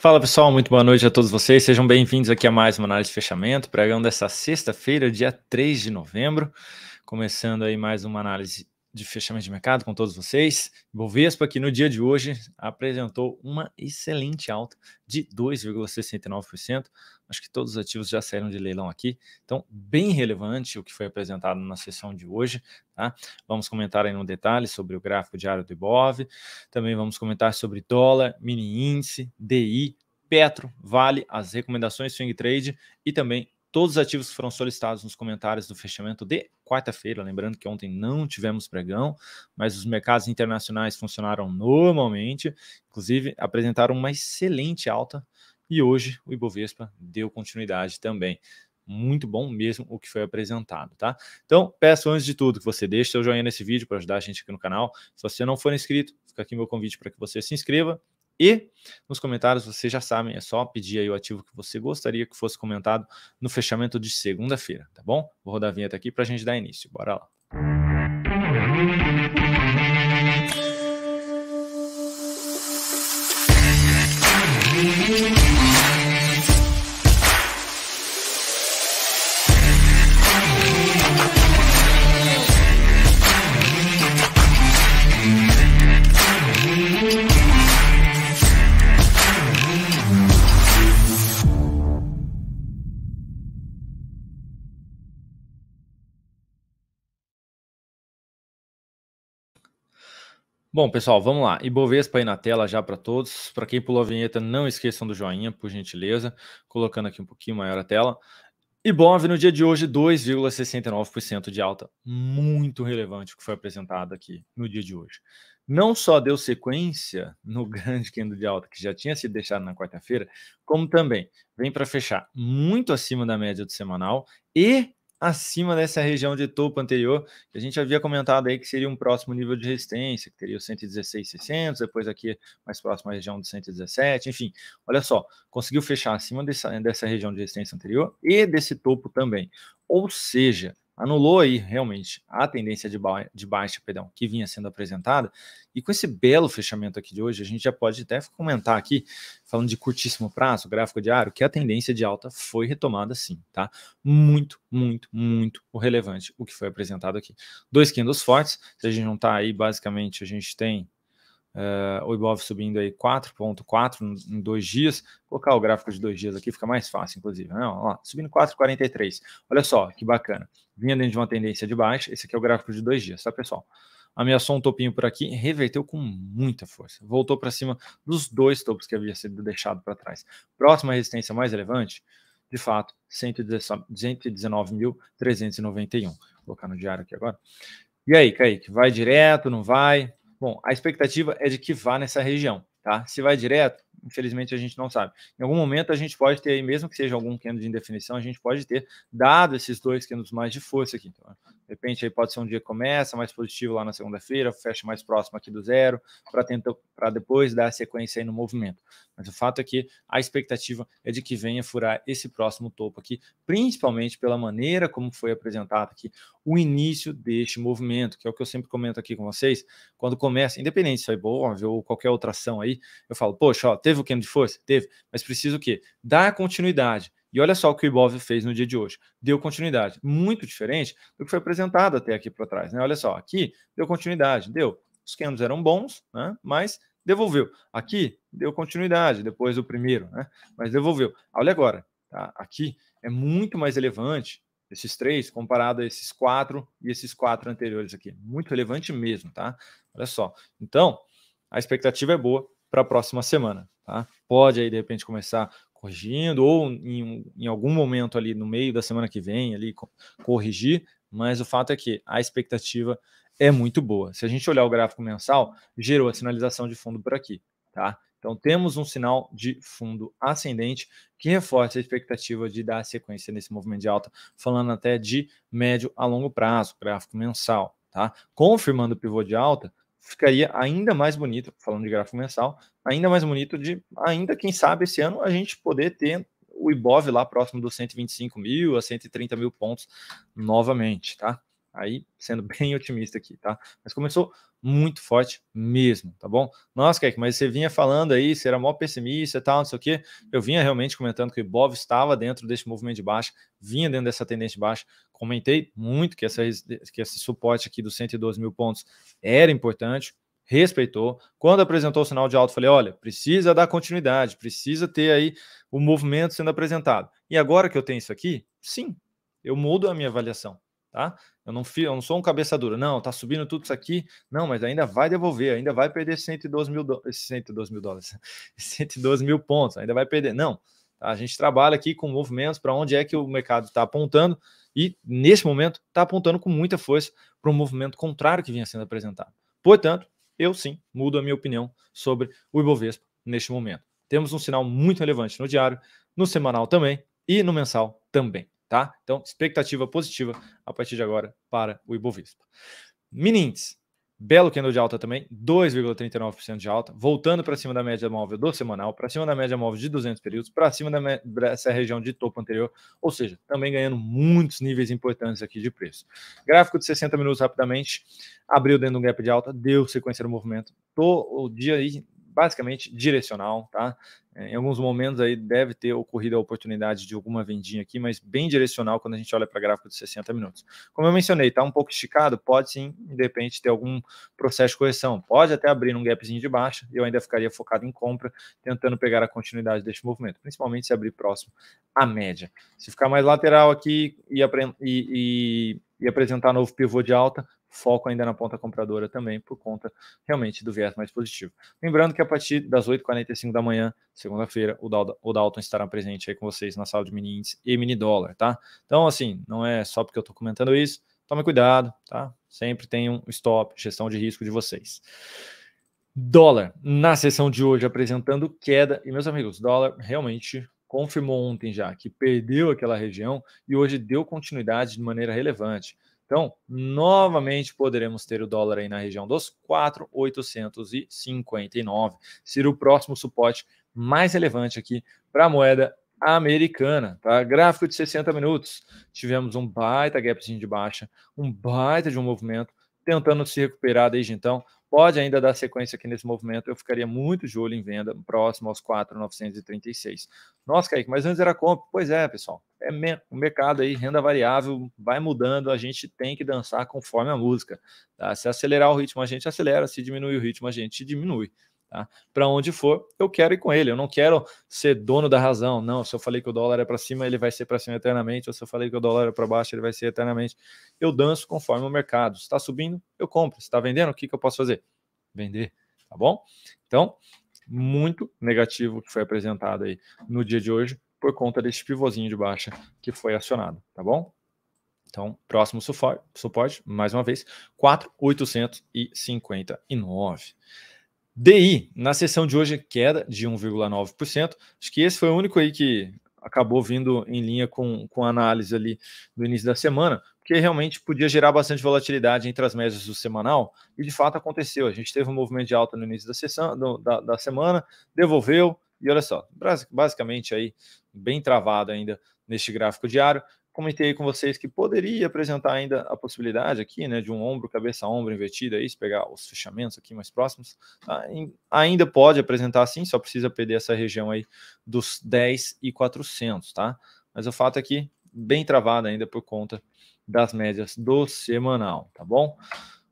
Fala pessoal, muito boa noite a todos vocês. Sejam bem-vindos aqui a mais uma análise de fechamento, pregão dessa sexta-feira, dia 3 de novembro. Começando aí mais uma análise de fechamento de mercado com todos vocês. Bovespa, que no dia de hoje apresentou uma excelente alta de 2,69%, Acho que todos os ativos já saíram de leilão aqui. Então, bem relevante o que foi apresentado na sessão de hoje. Tá? Vamos comentar aí no detalhe sobre o gráfico diário do Ibov. Também vamos comentar sobre dólar, mini índice, DI, Petro, Vale, as recomendações swing trade e também todos os ativos que foram solicitados nos comentários do fechamento de quarta-feira. Lembrando que ontem não tivemos pregão, mas os mercados internacionais funcionaram normalmente, inclusive apresentaram uma excelente alta e hoje o Ibovespa deu continuidade também. Muito bom mesmo o que foi apresentado, tá? Então, peço antes de tudo que você deixe seu joinha nesse vídeo para ajudar a gente aqui no canal. Se você não for inscrito, fica aqui meu convite para que você se inscreva. E nos comentários, vocês já sabem, é só pedir aí o ativo que você gostaria que fosse comentado no fechamento de segunda-feira, tá bom? Vou rodar a vinheta aqui para a gente dar início. Bora lá. Música Bom, pessoal, vamos lá. Ibovespa aí na tela já para todos. Para quem pulou a vinheta, não esqueçam do joinha, por gentileza. Colocando aqui um pouquinho maior a tela. Ibov no dia de hoje, 2,69% de alta. Muito relevante o que foi apresentado aqui no dia de hoje. Não só deu sequência no grande quinto de alta que já tinha sido deixado na quarta-feira, como também vem para fechar muito acima da média do semanal e acima dessa região de topo anterior, que a gente havia comentado aí que seria um próximo nível de resistência, que teria o 116,600, depois aqui mais próximo à região do 117, enfim, olha só, conseguiu fechar acima dessa, dessa região de resistência anterior e desse topo também. Ou seja, anulou aí realmente a tendência de, ba de baixa perdão, que vinha sendo apresentada. E com esse belo fechamento aqui de hoje, a gente já pode até comentar aqui, falando de curtíssimo prazo, gráfico diário, que a tendência de alta foi retomada sim, tá? Muito, muito, muito relevante o que foi apresentado aqui. Dois candles fortes, se a gente não aí, basicamente a gente tem Uh, o Ibov subindo aí 4,4 em dois dias. Vou colocar o gráfico de dois dias aqui, fica mais fácil, inclusive. Né? Olha lá, subindo 4,43. Olha só que bacana. Vinha dentro de uma tendência de baixa. Esse aqui é o gráfico de dois dias, tá, pessoal? Ameaçou um topinho por aqui, reverteu com muita força. Voltou para cima dos dois topos que havia sido deixado para trás. Próxima resistência mais relevante, de fato, 119.391. Vou colocar no diário aqui agora. E aí, Kaique, vai direto, não vai? Bom, a expectativa é de que vá nessa região, tá? Se vai direto, infelizmente a gente não sabe. Em algum momento a gente pode ter, mesmo que seja algum candle de indefinição, a gente pode ter dado esses dois candles mais de força aqui. Então, de repente aí pode ser um dia que começa mais positivo lá na segunda-feira, fecha mais próximo aqui do zero, para tentar para depois dar sequência aí no movimento. Mas o fato é que a expectativa é de que venha furar esse próximo topo aqui, principalmente pela maneira como foi apresentado aqui o início deste movimento, que é o que eu sempre comento aqui com vocês, quando começa, independente se foi é boa ou qualquer outra ação aí, eu falo, poxa, ó, Teve o queima de força? Teve. Mas precisa o quê? Dar continuidade. E olha só o que o Ibov fez no dia de hoje. Deu continuidade. Muito diferente do que foi apresentado até aqui para trás. Né? Olha só, aqui deu continuidade, deu. Os candles eram bons, né? mas devolveu. Aqui deu continuidade depois do primeiro, né? mas devolveu. Olha agora, tá? aqui é muito mais relevante esses três comparado a esses quatro e esses quatro anteriores aqui. Muito relevante mesmo, tá? Olha só. Então, a expectativa é boa para a próxima semana. Tá? Pode aí, de repente, começar corrigindo, ou em, em algum momento ali no meio da semana que vem, ali corrigir, mas o fato é que a expectativa é muito boa. Se a gente olhar o gráfico mensal, gerou a sinalização de fundo por aqui, tá? Então temos um sinal de fundo ascendente que reforça a expectativa de dar sequência nesse movimento de alta, falando até de médio a longo prazo, gráfico mensal, tá? Confirmando o pivô de alta, ficaria ainda mais bonito, falando de gráfico mensal, ainda mais bonito de, ainda quem sabe esse ano, a gente poder ter o Ibov lá próximo dos 125 mil a 130 mil pontos novamente, tá? Aí, sendo bem otimista aqui, tá? Mas começou muito forte mesmo, tá bom? Nossa, Kek, mas você vinha falando aí, você era mó pessimista e tal, não sei o quê. Eu vinha realmente comentando que o Ibov estava dentro desse movimento de baixa, vinha dentro dessa tendência de baixa. Comentei muito que, essa, que esse suporte aqui dos 112 mil pontos era importante, respeitou. Quando apresentou o sinal de alto, falei: olha, precisa dar continuidade, precisa ter aí o movimento sendo apresentado. E agora que eu tenho isso aqui, sim, eu mudo a minha avaliação tá? Eu não, eu não sou um cabeça dura, não, tá subindo tudo isso aqui, não, mas ainda vai devolver, ainda vai perder 112 mil, do... 112 mil dólares, 112 mil pontos, ainda vai perder, não. Tá? A gente trabalha aqui com movimentos para onde é que o mercado está apontando e, nesse momento, está apontando com muita força para um movimento contrário que vinha sendo apresentado. Portanto, eu sim mudo a minha opinião sobre o Ibovespa neste momento. Temos um sinal muito relevante no diário, no semanal também e no mensal também tá? Então, expectativa positiva a partir de agora para o Ibovespa. menins belo candle de alta também, 2,39% de alta, voltando para cima da média móvel do semanal, para cima da média móvel de 200 períodos, para cima da dessa região de topo anterior, ou seja, também ganhando muitos níveis importantes aqui de preço. Gráfico de 60 minutos rapidamente, abriu dentro de um gap de alta, deu sequência no movimento, tô o dia aí basicamente direcional, tá? É, em alguns momentos aí deve ter ocorrido a oportunidade de alguma vendinha aqui, mas bem direcional quando a gente olha para gráfico de 60 minutos. Como eu mencionei, tá um pouco esticado, pode sim, de repente, ter algum processo de correção. Pode até abrir um gapzinho de baixa, eu ainda ficaria focado em compra, tentando pegar a continuidade deste movimento, principalmente se abrir próximo à média. Se ficar mais lateral aqui e, e, e, e apresentar novo pivô de alta, foco ainda na ponta compradora também, por conta realmente do viés mais positivo. Lembrando que a partir das 8h45 da manhã, segunda-feira, o, o Dalton estará presente aí com vocês na sala de mini índice e mini dólar, tá? Então, assim, não é só porque eu estou comentando isso, tome cuidado, tá? Sempre tem um stop, gestão de risco de vocês. Dólar, na sessão de hoje, apresentando queda. E, meus amigos, dólar realmente confirmou ontem já que perdeu aquela região e hoje deu continuidade de maneira relevante. Então, novamente poderemos ter o dólar aí na região dos 4,859, ser o próximo suporte mais relevante aqui para a moeda americana, tá? Gráfico de 60 minutos. Tivemos um baita gapzinho de baixa, um baita de um movimento tentando se recuperar desde então pode ainda dar sequência aqui nesse movimento, eu ficaria muito de olho em venda, próximo aos 4,936. Nossa, Kaique, mas antes era compra. Pois é, pessoal, é o mercado aí, renda variável, vai mudando, a gente tem que dançar conforme a música. Tá? Se acelerar o ritmo, a gente acelera, se diminuir o ritmo, a gente diminui. Tá? Para onde for, eu quero ir com ele. Eu não quero ser dono da razão. Não, se eu falei que o dólar é para cima, ele vai ser para cima eternamente. Ou se eu falei que o dólar é para baixo, ele vai ser eternamente. Eu danço conforme o mercado. Se está subindo, eu compro. Se está vendendo, o que, que eu posso fazer? Vender. Tá bom? Então, muito negativo que foi apresentado aí no dia de hoje por conta desse pivôzinho de baixa que foi acionado, tá bom? Então, próximo suporte, mais uma vez, 4,859. DI, na sessão de hoje, queda de 1,9%. Acho que esse foi o único aí que acabou vindo em linha com, com a análise ali do início da semana, porque realmente podia gerar bastante volatilidade entre as médias do semanal, e de fato aconteceu. A gente teve um movimento de alta no início da, sessão, do, da, da semana, devolveu, e olha só, basicamente aí, bem travado ainda neste gráfico diário, comentei com vocês que poderia apresentar ainda a possibilidade aqui, né, de um ombro, cabeça ombro invertido aí, se pegar os fechamentos aqui mais próximos, tá? ainda pode apresentar sim, só precisa perder essa região aí dos 10 e 400, tá? Mas o fato é que bem travada ainda por conta das médias do semanal, tá bom?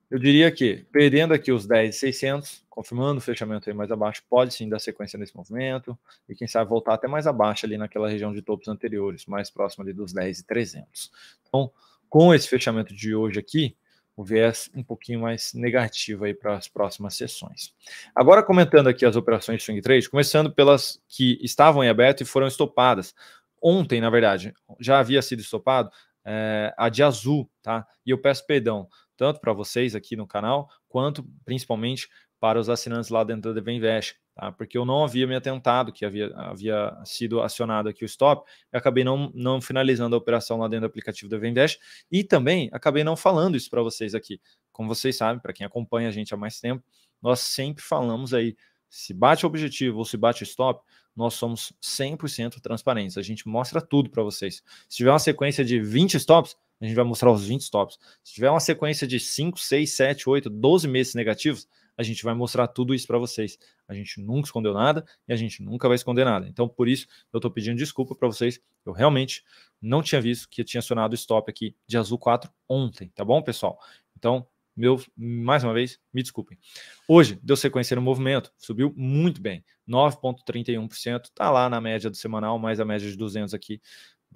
Eu diria que, perdendo aqui os 10,600, confirmando o fechamento aí mais abaixo, pode sim dar sequência nesse movimento e quem sabe voltar até mais abaixo ali naquela região de topos anteriores, mais próximo ali dos 10,300. Então, com esse fechamento de hoje aqui, o viés um pouquinho mais negativo aí para as próximas sessões. Agora comentando aqui as operações de swing trade, começando pelas que estavam em aberto e foram estopadas. Ontem, na verdade, já havia sido estopado é, a de azul, tá? E eu peço perdão tanto para vocês aqui no canal, quanto principalmente para os assinantes lá dentro da Invest, tá? porque eu não havia me atentado que havia, havia sido acionado aqui o stop, eu acabei não, não finalizando a operação lá dentro do aplicativo da Invest, e também acabei não falando isso para vocês aqui. Como vocês sabem, para quem acompanha a gente há mais tempo, nós sempre falamos aí, se bate o objetivo ou se bate o stop, nós somos 100% transparentes, a gente mostra tudo para vocês. Se tiver uma sequência de 20 stops, a gente vai mostrar os 20 stops. Se tiver uma sequência de 5, 6, 7, 8, 12 meses negativos, a gente vai mostrar tudo isso para vocês. A gente nunca escondeu nada e a gente nunca vai esconder nada. Então, por isso, eu estou pedindo desculpa para vocês. Eu realmente não tinha visto que eu tinha acionado o stop aqui de azul 4 ontem, tá bom, pessoal? Então, meu, mais uma vez, me desculpem. Hoje deu sequência no movimento, subiu muito bem, 9,31%, tá lá na média do semanal, mais a média de 200 aqui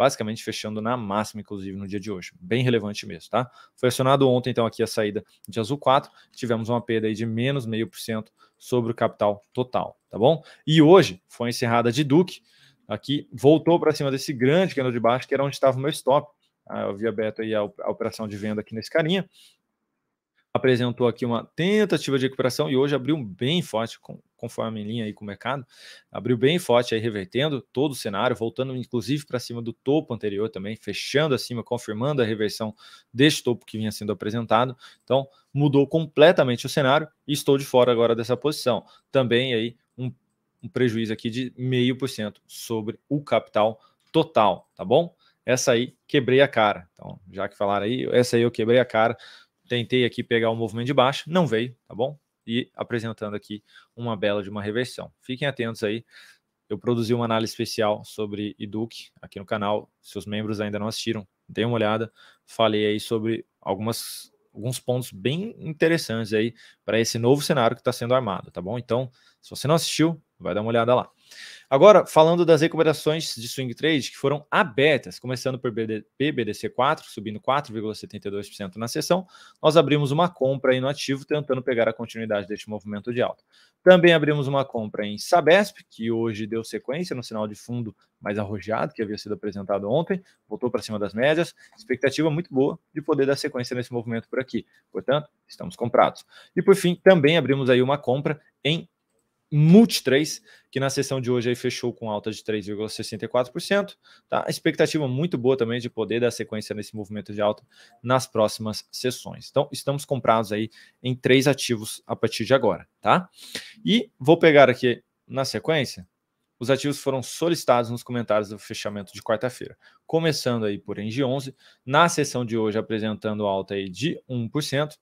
basicamente fechando na máxima, inclusive, no dia de hoje. Bem relevante mesmo, tá? Foi acionado ontem, então, aqui a saída de Azul 4, tivemos uma perda aí de menos meio por cento sobre o capital total, tá bom? E hoje foi encerrada de Duque, aqui voltou para cima desse grande candle de baixo, que era onde estava o meu stop. Ah, eu vi aberto aí a, a operação de venda aqui nesse carinha, apresentou aqui uma tentativa de recuperação e hoje abriu bem forte, com conforme em linha aí com o mercado, abriu bem forte aí, revertendo todo o cenário, voltando inclusive para cima do topo anterior também, fechando acima, confirmando a reversão deste topo que vinha sendo apresentado. Então, mudou completamente o cenário e estou de fora agora dessa posição. Também aí um, um prejuízo aqui de 0,5% sobre o capital total, tá bom? Essa aí quebrei a cara. Então, já que falaram aí, essa aí eu quebrei a cara. Tentei aqui pegar o um movimento de baixa, não veio, tá bom? e apresentando aqui uma bela de uma reversão. Fiquem atentos aí. Eu produzi uma análise especial sobre Eduk aqui no canal. Seus membros ainda não assistiram, dêem uma olhada. Falei aí sobre algumas, alguns pontos bem interessantes aí para esse novo cenário que está sendo armado, tá bom? Então, se você não assistiu, vai dar uma olhada lá. Agora, falando das recomendações de swing trade que foram abertas, começando por BBDC4, subindo 4,72% na sessão, nós abrimos uma compra aí no ativo, tentando pegar a continuidade deste movimento de alta. Também abrimos uma compra em Sabesp, que hoje deu sequência no sinal de fundo mais arrojado que havia sido apresentado ontem, voltou para cima das médias, expectativa muito boa de poder dar sequência nesse movimento por aqui. Portanto, estamos comprados. E por fim, também abrimos aí uma compra em Multi3, que na sessão de hoje aí fechou com alta de 3,64%. Tá? Expectativa muito boa também de poder dar sequência nesse movimento de alta nas próximas sessões. Então, estamos comprados aí em três ativos a partir de agora. tá? E vou pegar aqui na sequência os ativos foram solicitados nos comentários do fechamento de quarta-feira. Começando aí por Engie 11, na sessão de hoje apresentando alta aí de 1%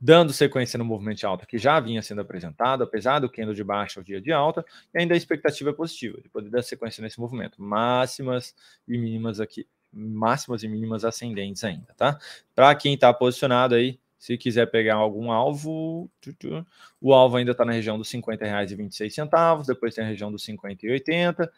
dando sequência no movimento de alta que já vinha sendo apresentado, apesar do candle de baixa ao dia de alta, e ainda a expectativa é positiva de poder dar sequência nesse movimento, máximas e mínimas aqui, máximas e mínimas ascendentes ainda, tá? Para quem está posicionado aí, se quiser pegar algum alvo, o alvo ainda está na região dos R$ 50,26, depois tem a região dos 50,80,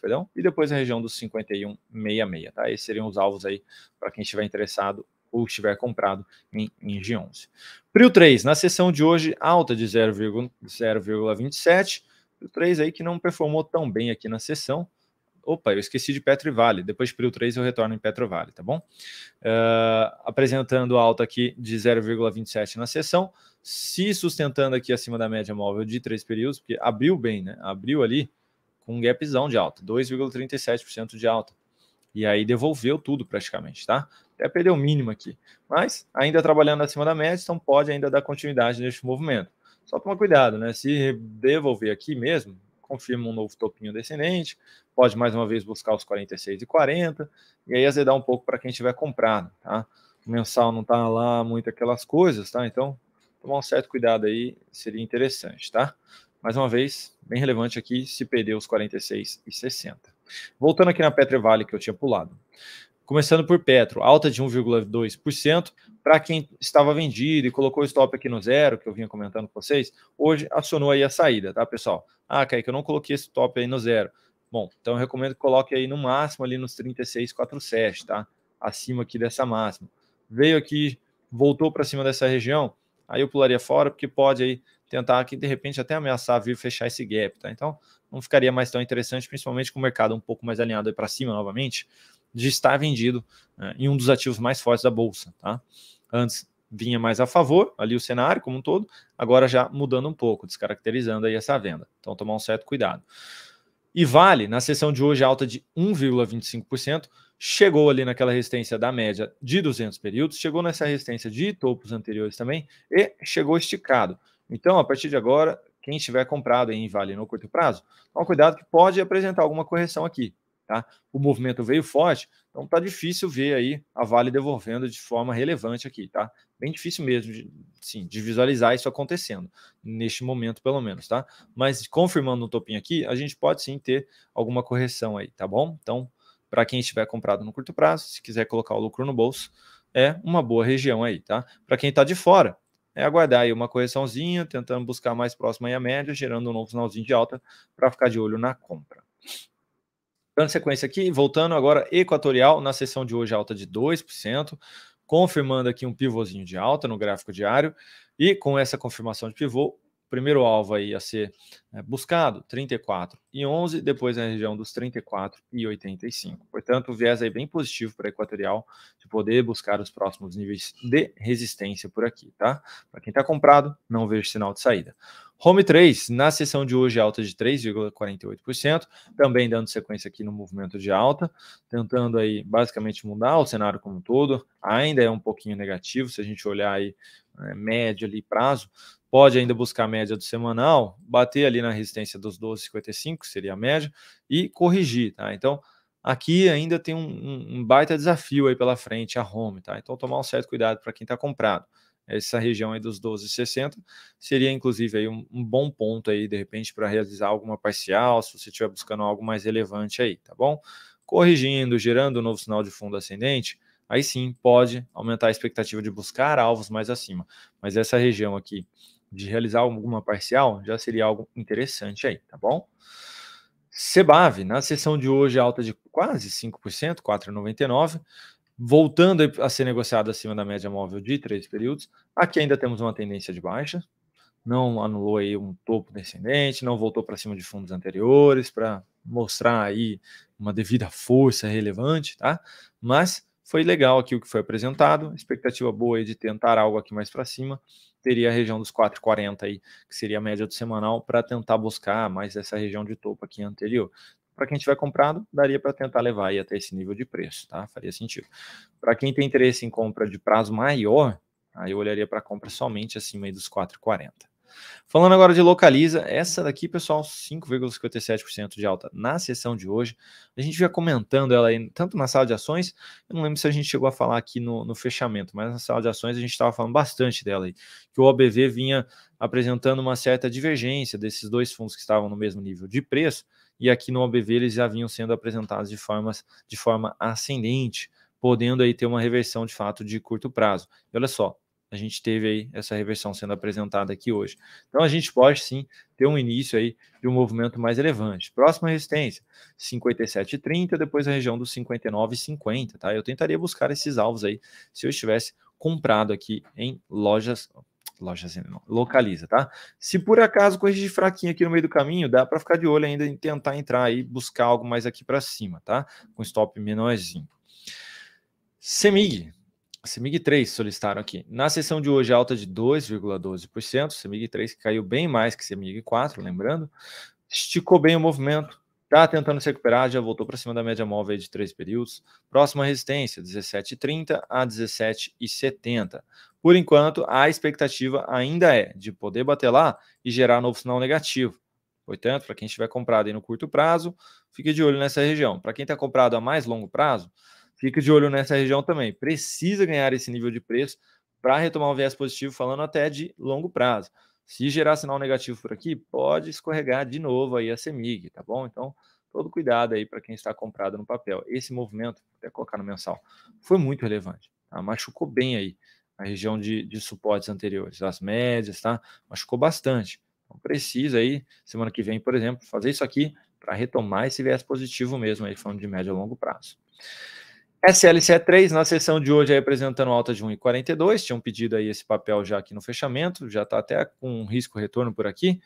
perdão, e depois a região dos 51,66, tá? Esses seriam os alvos aí para quem estiver interessado ou estiver comprado em ING 11. PRIO 3, na sessão de hoje, alta de 0,27. PRIO 3 aí que não performou tão bem aqui na sessão. Opa, eu esqueci de Petrovale. Depois de PRIO 3 eu retorno em Petrovale, tá bom? Uh, apresentando alta aqui de 0,27 na sessão, se sustentando aqui acima da média móvel de três períodos, porque abriu bem, né? Abriu ali com um gapzão de alta, 2,37% de alta. E aí devolveu tudo praticamente, tá? até perder o mínimo aqui. Mas ainda trabalhando acima da média, então pode ainda dar continuidade neste movimento. Só tomar cuidado, né? Se devolver aqui mesmo, confirma um novo topinho descendente, pode mais uma vez buscar os 46 e 40, e aí azedar um pouco para quem tiver comprado, tá? O mensal não tá lá muito aquelas coisas, tá? Então, tomar um certo cuidado aí seria interessante, tá? Mais uma vez, bem relevante aqui, se perder os 46 e 60. Voltando aqui na Petrovale que eu tinha pulado. Começando por Petro, alta de 1,2%. Para quem estava vendido e colocou o stop aqui no zero, que eu vinha comentando com vocês, hoje acionou aí a saída, tá, pessoal? Ah, Kaique, eu não coloquei esse stop aí no zero. Bom, então eu recomendo que coloque aí no máximo ali nos 36,47, tá? Acima aqui dessa máxima. Veio aqui, voltou para cima dessa região, aí eu pularia fora, porque pode aí tentar aqui, de repente, até ameaçar vir fechar esse gap, tá? Então, não ficaria mais tão interessante, principalmente com o mercado um pouco mais alinhado para cima novamente de estar vendido né, em um dos ativos mais fortes da bolsa. Tá? Antes vinha mais a favor ali o cenário como um todo, agora já mudando um pouco, descaracterizando aí essa venda. Então tomar um certo cuidado. E Vale, na sessão de hoje, alta de 1,25%, chegou ali naquela resistência da média de 200 períodos, chegou nessa resistência de topos anteriores também e chegou esticado. Então, a partir de agora, quem estiver comprado em Vale no curto prazo, toma cuidado que pode apresentar alguma correção aqui. Tá? O movimento veio forte, então tá difícil ver aí a Vale devolvendo de forma relevante aqui, tá? Bem difícil mesmo, de, sim, de visualizar isso acontecendo neste momento, pelo menos, tá? Mas confirmando o topinho aqui, a gente pode sim ter alguma correção aí, tá bom? Então, para quem estiver comprado no curto prazo, se quiser colocar o lucro no bolso, é uma boa região aí, tá? Para quem está de fora, é aguardar aí uma correçãozinha, tentando buscar mais próximo aí a média, gerando um novo sinalzinho de alta para ficar de olho na compra. Dando sequência aqui, voltando agora equatorial, na sessão de hoje alta de 2%, confirmando aqui um pivôzinho de alta no gráfico diário, e com essa confirmação de pivô, primeiro alvo aí a ser né, buscado, 34 e 11, depois na região dos 34 e 85. Portanto, viés aí bem positivo para a Equatorial de poder buscar os próximos níveis de resistência por aqui, tá? Para quem está comprado, não vejo sinal de saída. Home 3, na sessão de hoje, alta de 3,48%, também dando sequência aqui no movimento de alta, tentando aí basicamente mudar o cenário como um todo, ainda é um pouquinho negativo, se a gente olhar aí né, médio ali prazo, pode ainda buscar a média do semanal, bater ali na resistência dos 12,55, seria a média, e corrigir, tá? Então, aqui ainda tem um, um, baita desafio aí pela frente, a home, tá? Então, tomar um certo cuidado para quem está comprado. Essa região aí dos 12,60 seria, inclusive, aí um, um, bom ponto aí, de repente, para realizar alguma parcial, se você estiver buscando algo mais relevante aí, tá bom? Corrigindo, gerando um novo sinal de fundo ascendente, aí sim pode aumentar a expectativa de buscar alvos mais acima. Mas essa região aqui de realizar alguma parcial já seria algo interessante aí, tá bom? Sebav, na sessão de hoje, alta de quase 5%, 4,99%, voltando a ser negociado acima da média móvel de três períodos. Aqui ainda temos uma tendência de baixa, não anulou aí um topo descendente, não voltou para cima de fundos anteriores para mostrar aí uma devida força relevante, tá? Mas foi legal aqui o que foi apresentado, expectativa boa de tentar algo aqui mais para cima, teria a região dos 4,40 aí, que seria a média do semanal, para tentar buscar mais essa região de topo aqui anterior. Para quem tiver comprado, daria para tentar levar aí até esse nível de preço, tá? Faria sentido. Para quem tem interesse em compra de prazo maior, aí eu olharia para compra somente acima aí dos 4,40. Falando agora de localiza, essa daqui, pessoal, 5,57% de alta na sessão de hoje. A gente já comentando ela aí, tanto na sala de ações, eu não lembro se a gente chegou a falar aqui no, no fechamento, mas na sala de ações a gente estava falando bastante dela aí, que o OBV vinha apresentando uma certa divergência desses dois fundos que estavam no mesmo nível de preço, e aqui no OBV eles já vinham sendo apresentados de, formas, de forma ascendente, podendo aí ter uma reversão de fato de curto prazo. E olha só, a gente teve aí essa reversão sendo apresentada aqui hoje. Então a gente pode sim ter um início aí de um movimento mais relevante. Próxima resistência, 57,30, depois a região dos 59,50, tá? Eu tentaria buscar esses alvos aí se eu estivesse comprado aqui em lojas lojas não, localiza, tá? Se por acaso corrigir fraquinho aqui no meio do caminho, dá para ficar de olho ainda e tentar entrar aí, buscar algo mais aqui para cima, tá? Com stop menorzinho. Semig, CEMIG 3 solicitaram aqui. Na sessão de hoje, alta de 2,12%. CEMIG 3 caiu bem mais que CEMIG 4, lembrando. Esticou bem o movimento. Está tentando se recuperar, já voltou para cima da média móvel de três períodos. Próxima resistência, 17,30 a 17,70. Por enquanto, a expectativa ainda é de poder bater lá e gerar novo sinal negativo. Portanto, para quem estiver comprado aí no curto prazo, fique de olho nessa região. Para quem está comprado a mais longo prazo, fica de olho nessa região também. Precisa ganhar esse nível de preço para retomar um viés positivo, falando até de longo prazo. Se gerar sinal negativo por aqui, pode escorregar de novo aí a Semig, tá bom? Então, todo cuidado aí para quem está comprado no papel. Esse movimento, até colocar no mensal, foi muito relevante. Tá? Machucou bem aí a região de, de suportes anteriores, as médias, tá? Machucou bastante. Então, precisa aí, semana que vem, por exemplo, fazer isso aqui para retomar esse viés positivo mesmo aí, falando de médio a longo prazo. SLCE3, na sessão de hoje, apresentando alta de 1,42. Tinham pedido aí esse papel já aqui no fechamento, já está até com um risco retorno por aqui.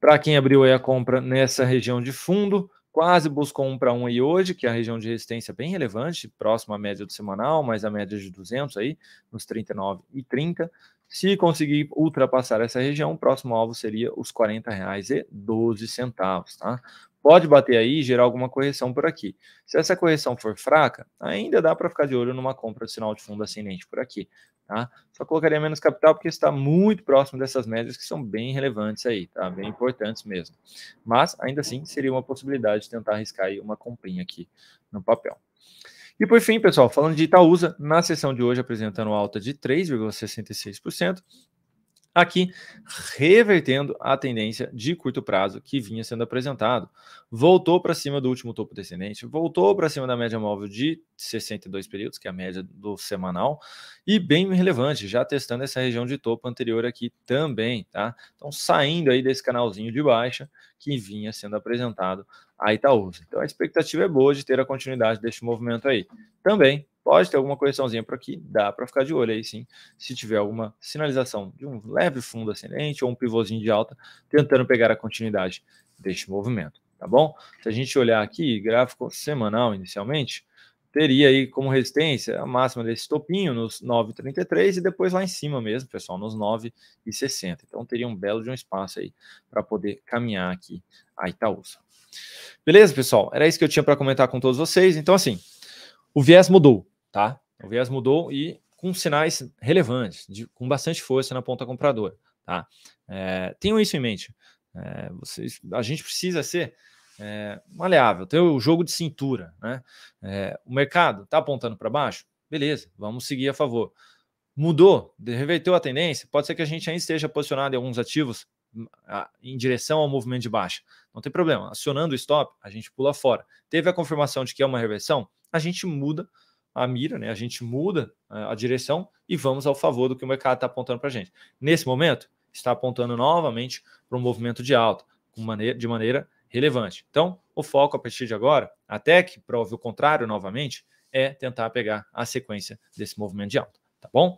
Para quem abriu aí a compra nessa região de fundo, quase buscou um para um aí hoje, que é a região de resistência bem relevante, próxima à média do semanal, mas a média de 200 aí, nos 39 e 30. Se conseguir ultrapassar essa região, o próximo alvo seria os R$ 40,12, tá? pode bater aí e gerar alguma correção por aqui. Se essa correção for fraca, ainda dá para ficar de olho numa compra de sinal de fundo ascendente por aqui. Tá? Só colocaria menos capital porque está muito próximo dessas médias que são bem relevantes aí, tá? bem importantes mesmo. Mas, ainda assim, seria uma possibilidade de tentar arriscar aí uma comprinha aqui no papel. E por fim, pessoal, falando de Itaúsa, na sessão de hoje apresentando alta de 3,66%, aqui revertendo a tendência de curto prazo que vinha sendo apresentado. Voltou para cima do último topo descendente, voltou para cima da média móvel de 62 períodos, que é a média do semanal, e bem relevante, já testando essa região de topo anterior aqui também, tá? Então saindo aí desse canalzinho de baixa que vinha sendo apresentado a Itaúsa. Então a expectativa é boa de ter a continuidade deste movimento aí. Também Pode ter alguma correçãozinha por aqui, dá para ficar de olho aí sim, se tiver alguma sinalização de um leve fundo ascendente ou um pivôzinho de alta, tentando pegar a continuidade deste movimento, tá bom? Se a gente olhar aqui, gráfico semanal inicialmente, teria aí como resistência a máxima desse topinho nos 9,33 e depois lá em cima mesmo, pessoal, nos 9,60. Então teria um belo de um espaço aí para poder caminhar aqui a Itaúsa. Beleza, pessoal? Era isso que eu tinha para comentar com todos vocês. Então, assim, o viés mudou tá? O viés mudou e com sinais relevantes, de, com bastante força na ponta compradora, tá? É, tenham isso em mente. É, vocês, a gente precisa ser é, maleável, ter o jogo de cintura, né? É, o mercado está apontando para baixo, beleza? Vamos seguir a favor. Mudou, reverteu a tendência, pode ser que a gente ainda esteja posicionado em alguns ativos hum, em direção ao movimento de baixa. Não tem problema. Acionando o stop, a gente pula fora. Teve a confirmação de que é uma reversão, a gente muda a mira, né? a gente muda é, a direção e vamos ao favor do que o mercado está apontando para a gente. Nesse momento, está apontando novamente para um movimento de alta, de maneira relevante. Então, o foco a partir de agora, até que prove o contrário novamente, é tentar pegar a sequência desse movimento de alta, tá bom?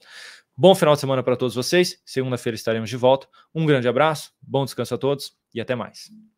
Bom final de semana para todos vocês. Segunda-feira estaremos de volta. Um grande abraço, bom descanso a todos e até mais.